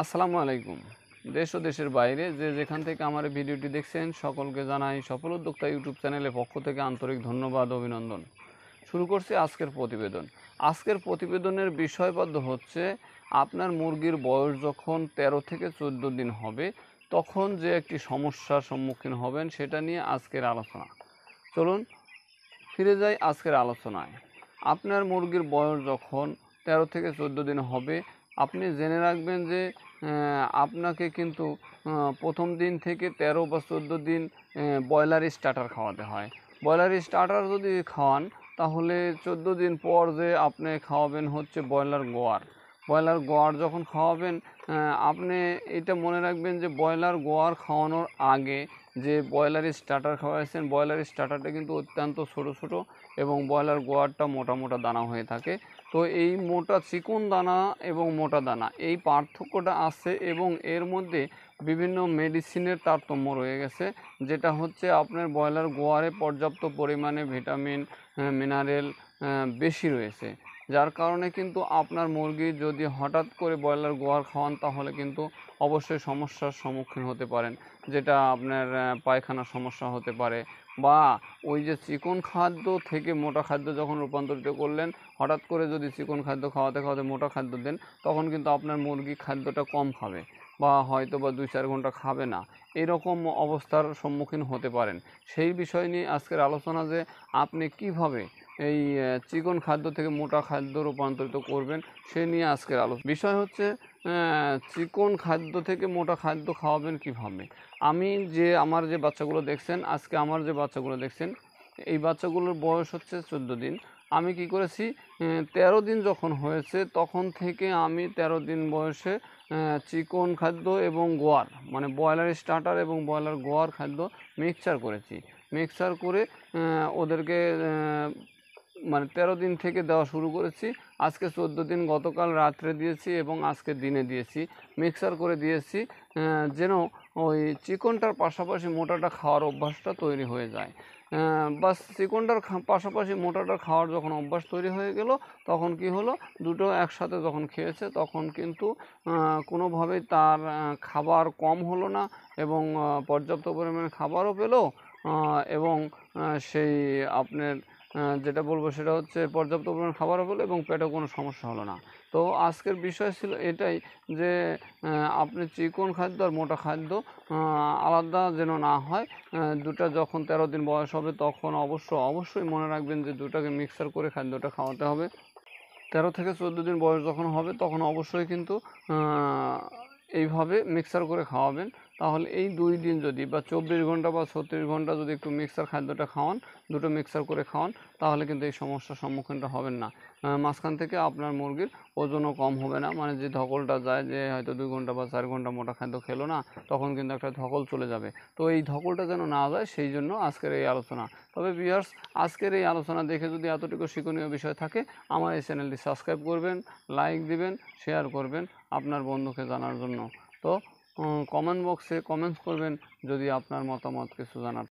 আসসালামু আলাইকুম দেশ ও দেশের বাইরে যে যেখান থেকে আমার ভিডিওটি দেখছেন সকলকে জানাই সফল উদ্যোক্তা ইউটিউব চ্যানেলের পক্ষ থেকে আন্তরিক ধন্যবাদ অভিনন্দন শুরু করছি আজকের প্রতিবেদন আজকের প্রতিবেদনের বিষয়বদ্ধ হচ্ছে আপনার মুরগির বয়স যখন ১৩ থেকে ১৪ দিন হবে তখন যে একটি সমস্যার সম্মুখীন হবেন সেটা নিয়ে আজকের আলোচনা চলুন ফিরে যাই আজকের আলোচনায় আপনার মুরগির বয়স যখন ১৩ থেকে ১৪ দিন হবে আপনি জেনে রাখবেন যে আপনাকে কিন্তু প্রথম দিন থেকে ১৩ বা চোদ্দো দিন ব্রয়লার স্টার্টার খাওয়াতে হয় ব্রয়লার স্টার্টার যদি খাওয়ান তাহলে চোদ্দো দিন পর যে আপনি খাওয়াবেন হচ্ছে ব্রয়লার গোয়ার ব্রয়লার গোয়ার যখন খাওয়াবেন আপনি এটা মনে রাখবেন যে ব্রয়লার গোয়ার খাওয়ানোর আগে যে ব্রয়লার স্টার্টার খাওয়াইছেন ব্রয়লার স্টার্টারটা কিন্তু অত্যন্ত ছোটো ছোটো এবং ব্রয়লার গোয়ারটা মোটা মোটা দানা হয়ে থাকে তো এই মোটা চিকন দানা এবং মোটা দানা এই পার্থক্যটা আছে এবং এর মধ্যে বিভিন্ন মেডিসিনের তারতম্য রয়ে গেছে যেটা হচ্ছে আপনার ব্রয়লার গোয়ারে পর্যাপ্ত পরিমাণে ভিটামিন মিনারেল বেশি রয়েছে যার কারণে কিন্তু আপনার মুরগি যদি হঠাৎ করে ব্রয়লার গোয়ার খাওয়ান তাহলে কিন্তু অবশ্যই সমস্যার সম্মুখীন হতে পারেন যেটা আপনার পায়খানার সমস্যা হতে পারে বা ওই যে চিকন খাদ্য থেকে মোটা খাদ্য যখন রূপান্তরিত করলেন হঠাৎ করে যদি চিকন খাদ্য খাওয়াতে খাওয়াতে মোটা খাদ্য দেন তখন কিন্তু আপনার মুরগি খাদ্যটা কম খাবে বা হয়তো বা দুই চার ঘন্টা খাবে না এরকম অবস্থার সম্মুখীন হতে পারেন সেই বিষয় নিয়ে আজকের আলোচনা যে আপনি কিভাবে এই চিকন খাদ্য থেকে মোটা খাদ্য রূপান্তরিত করবেন সে নিয়ে আজকের আলো বিষয় হচ্ছে চিকন খাদ্য থেকে মোটা খাদ্য খাওয়াবেন কীভাবে আমি যে আমার যে বাচ্চাগুলো দেখছেন আজকে আমার যে বাচ্চাগুলো দেখছেন এই বাচ্চাগুলোর বয়স হচ্ছে চোদ্দ দিন আমি কি করেছি ১৩ দিন যখন হয়েছে তখন থেকে আমি ১৩ দিন বয়সে চিকন খাদ্য এবং গোয়ার মানে ব্রয়লার স্টার্টার এবং ব্রয়লার গোয়ার খাদ্য মিক্সচার করেছি মিক্সচার করে ওদেরকে মানে তেরো দিন থেকে দেওয়া শুরু করেছি আজকে চোদ্দ দিন গতকাল রাত্রে দিয়েছি এবং আজকে দিনে দিয়েছি মিক্সার করে দিয়েছি যেন ওই চিকনটার পাশাপাশি মোটাটা খাওয়ার অভ্যাসটা তৈরি হয়ে যায় বাস চিকনটার পাশাপাশি মোটাটা খাওয়ার যখন অভ্যাস তৈরি হয়ে গেল তখন কি হলো দুটো একসাথে যখন খেয়েছে তখন কিন্তু কোনোভাবেই তার খাবার কম হলো না এবং পর্যাপ্ত পরিমাণে খাবারও পেলো এবং সেই আপনার যেটা বলবো সেটা হচ্ছে পর্যাপ্ত পরিমাণ খাবারও হলো এবং পেটেও কোনো সমস্যা হলো না তো আজকের বিষয় ছিল এটাই যে আপনি চিকন খাদ্য আর মোটা খাদ্য আলাদা যেন না হয় দুটা যখন তেরো দিন বয়স হবে তখন অবশ্য অবশ্যই মনে রাখবেন যে দুটাকে মিক্সার করে খাদ্যটা খাওয়াতে হবে তেরো থেকে চোদ্দ দিন বয়স যখন হবে তখন অবশ্যই কিন্তু এইভাবে মিক্সার করে খাওয়াবেন তাহলে এই দুই দিন যদি বা চব্বিশ ঘন্টা বা ছত্রিশ ঘন্টা যদি একটু মিক্সার খাদ্যটা খাওয়ান দুটো মিক্সার করে খাওয়ান তাহলে কিন্তু এই সমস্যার সম্মুখীনটা হবেন না মাঝখান থেকে আপনার মুরগির ওজনও কম হবে না মানে যে ধকলটা যায় যে হয়তো দুই ঘন্টা বা চার ঘন্টা মোটা খাদ্য খেলো না তখন কিন্তু একটা ধকল চলে যাবে তো এই ধকলটা যেন না যায় সেই জন্য আজকের এই আলোচনা তবে বিহার্স আজকের এই আলোচনা দেখে যদি এতটুকু শিক্ষণীয় বিষয় থাকে আমার এই চ্যানেলটি সাবস্ক্রাইব করবেন লাইক দিবেন শেয়ার করবেন আপনার বন্ধুকে জানার জন্য তো কমেন্ট বক্সে কমেন্টস করবেন যদি আপনার মতামত কিছু জানার